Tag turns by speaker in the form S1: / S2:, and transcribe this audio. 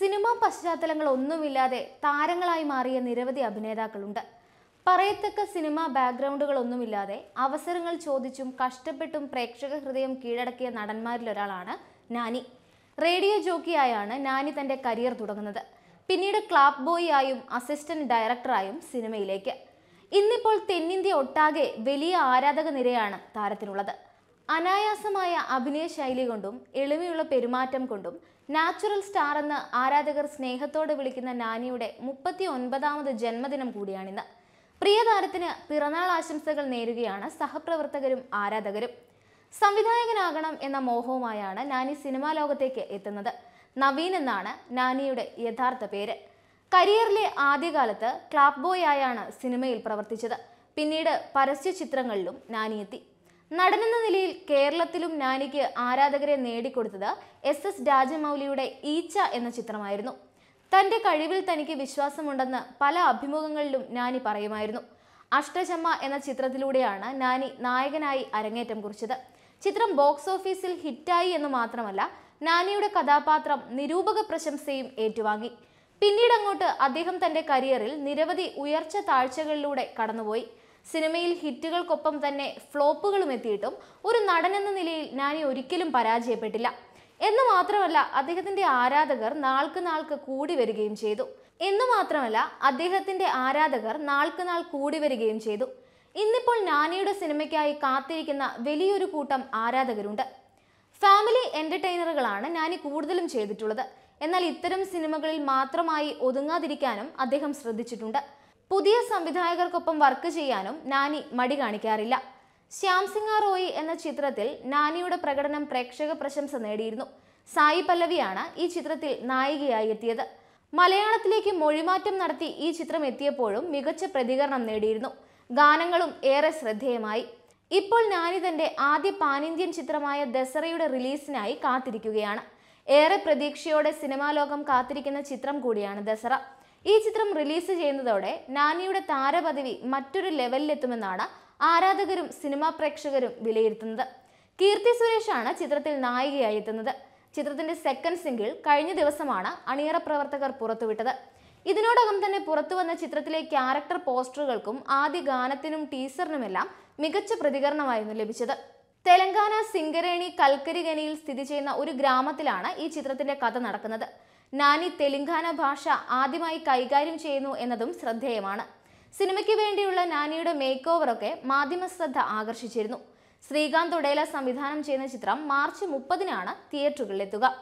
S1: cinema പശ്ചാത്തലങ്ങൾ ഒന്നുമില്ലാതെ താരങ്ങളായി മാറിയ നിരവധി അഭിനേതാക്കളുണ്ട് പറയത്തക്ക സിനിമാ ബാക്ക്ഗ്രൗണ്ടുകളൊന്നുമില്ലാതെ അവസരങ്ങൾ ചോദിച്ചും കഷ്ടപ്പെട്ടും പ്രേക്ഷക ഹൃദയം കീഴടക്കിയ നടന്മാരിലൊരാളാണ് നാനി റേഡിയോ ജോക്കിയായാണ് നാനി തൻ്റെ കരിയർ തുടങ്ങുന്നത് പിന്നീട് ക്ലാബ് ബോയ് ആയും അസിസ്റ്റന്റ് ഡയറക്ടറായും സിനിമയിലേക്ക് ഇന്നിപ്പോൾ തെന്നിന്ത്യ ഒട്ടാകെ വലിയ ആരാധക നിരയാണ് താരത്തിനുള്ളത് അനായാസമായ അഭിനയ ശൈലി കൊണ്ടും എളിമയുള്ള പെരുമാറ്റം കൊണ്ടും നാച്ചുറൽ സ്റ്റാർ എന്ന് ആരാധകർ സ്നേഹത്തോടെ വിളിക്കുന്ന നാനിയുടെ മുപ്പത്തി ഒൻപതാമത് ജന്മദിനം കൂടിയാണിന്ന് പ്രിയതാരത്തിന് പിറന്നാൾ ആശംസകൾ നേരുകയാണ് സഹപ്രവർത്തകരും ആരാധകരും സംവിധായകനാകണം എന്ന മോഹവുമായാണ് നാനി സിനിമാ ലോകത്തേക്ക് എത്തുന്നത് നവീൻ എന്നാണ് നാനിയുടെ യഥാർത്ഥ പേര് കരിയറിലെ ആദ്യകാലത്ത് ക്ലാബ് ബോയ് ആയാണ് സിനിമയിൽ പ്രവർത്തിച്ചത് പിന്നീട് പരസ്യ ചിത്രങ്ങളിലും നാനിയെത്തി നടനെന്ന നിലയിൽ കേരളത്തിലും നാനിക്ക് ആരാധകരെ നേടിക്കൊടുത്തത് എസ് എസ് രാജമൗലിയുടെ ഈച്ച എന്ന ചിത്രമായിരുന്നു തന്റെ കഴിവിൽ തനിക്ക് വിശ്വാസമുണ്ടെന്ന് പല അഭിമുഖങ്ങളിലും നാനി പറയുമായിരുന്നു അഷ്ടചമ്മ എന്ന ചിത്രത്തിലൂടെയാണ് നാനി നായകനായി അരങ്ങേറ്റം കുറിച്ചത് ചിത്രം ബോക്സ് ഓഫീസിൽ ഹിറ്റായി എന്ന് മാത്രമല്ല നാനിയുടെ കഥാപാത്രം നിരൂപക പ്രശംസയും ഏറ്റുവാങ്ങി പിന്നീട് അങ്ങോട്ട് അദ്ദേഹം തന്റെ കരിയറിൽ നിരവധി ഉയർച്ച താഴ്ചകളിലൂടെ കടന്നുപോയി സിനിമയിൽ ഹിറ്റുകൾക്കൊപ്പം തന്നെ ഫ്ലോപ്പുകളും എത്തിയിട്ടും ഒരു നടൻ എന്ന നിലയിൽ നാനി ഒരിക്കലും പരാജയപ്പെട്ടില്ല എന്ന് മാത്രമല്ല അദ്ദേഹത്തിന്റെ ആരാധകർ നാൾക്ക് നാൾക്ക് കൂടി വരികയും ചെയ്തു എന്ന് മാത്രമല്ല അദ്ദേഹത്തിന്റെ ആരാധകർ നാൾക്ക് നാൾ കൂടി വരികയും ചെയ്തു ഇന്നിപ്പോൾ നാനിയുടെ സിനിമയ്ക്കായി കാത്തിരിക്കുന്ന വലിയൊരു കൂട്ടം ആരാധകരുണ്ട് ഫാമിലി എന്റർടൈനറുകളാണ് നാനി കൂടുതലും ചെയ്തിട്ടുള്ളത് എന്നാൽ ഇത്തരം സിനിമകളിൽ മാത്രമായി ഒതുങ്ങാതിരിക്കാനും അദ്ദേഹം ശ്രദ്ധിച്ചിട്ടുണ്ട് പുതിയ സംവിധായകർക്കൊപ്പം വർക്ക് ചെയ്യാനും നാനി മടി കാണിക്കാറില്ല ശ്യാം സിംഗ റോയി എന്ന ചിത്രത്തിൽ നാനിയുടെ പ്രകടനം പ്രേക്ഷക പ്രശംസ നേടിയിരുന്നു സായി പല്ലവിയാണ് ഈ ചിത്രത്തിൽ നായികയായി എത്തിയത് മലയാളത്തിലേക്ക് മൊഴിമാറ്റം നടത്തി ഈ ചിത്രം എത്തിയപ്പോഴും മികച്ച പ്രതികരണം നേടിയിരുന്നു ഗാനങ്ങളും ഏറെ ശ്രദ്ധേയമായി ഇപ്പോൾ നാനി തന്റെ ആദ്യ പാനിന്ത്യൻ ചിത്രമായ ദസറയുടെ റിലീസിനായി കാത്തിരിക്കുകയാണ് ഏറെ പ്രതീക്ഷയോടെ സിനിമാ ലോകം കാത്തിരിക്കുന്ന ചിത്രം കൂടിയാണ് ദസറ ഈ ചിത്രം റിലീസ് ചെയ്യുന്നതോടെ നാനിയുടെ താരപദവി മറ്റൊരു ലെവലിലെത്തുമെന്നാണ് ആരാധകരും സിനിമാ പ്രേക്ഷകരും വിലയിരുത്തുന്നത് കീർത്തി സുരേഷാണ് ചിത്രത്തിൽ നായികയായി എത്തുന്നത് ചിത്രത്തിന്റെ സെക്കൻഡ് സിംഗിൾ കഴിഞ്ഞ ദിവസമാണ് അണിയറ പ്രവർത്തകർ പുറത്തുവിട്ടത് ഇതിനോടകം തന്നെ പുറത്തു വന്ന ചിത്രത്തിലെ ക്യാരക്ടർ പോസ്റ്ററുകൾക്കും ആദ്യ ഗാനത്തിനും ടീസറിനുമെല്ലാം മികച്ച പ്രതികരണമായിരുന്നു ലഭിച്ചത് തെലങ്കാന സിംഗരേണി കൽക്കരിഗനിയിൽ സ്ഥിതി ചെയ്യുന്ന ഒരു ഗ്രാമത്തിലാണ് ഈ ചിത്രത്തിന്റെ കഥ നടക്കുന്നത് നാനി തെലുങ്കാന ഭാഷ ആദ്യമായി കൈകാര്യം ചെയ്യുന്നു എന്നതും ശ്രദ്ധേയമാണ് സിനിമയ്ക്ക് വേണ്ടിയുള്ള നാനിയുടെ മേക്ക് ഓവറൊക്കെ മാധ്യമ ശ്രദ്ധ ആകർഷിച്ചിരുന്നു ശ്രീകാന്ത് ഒടേല സംവിധാനം ചെയ്യുന്ന ചിത്രം മാർച്ച് മുപ്പതിനാണ് തിയേറ്ററുകളിലെത്തുക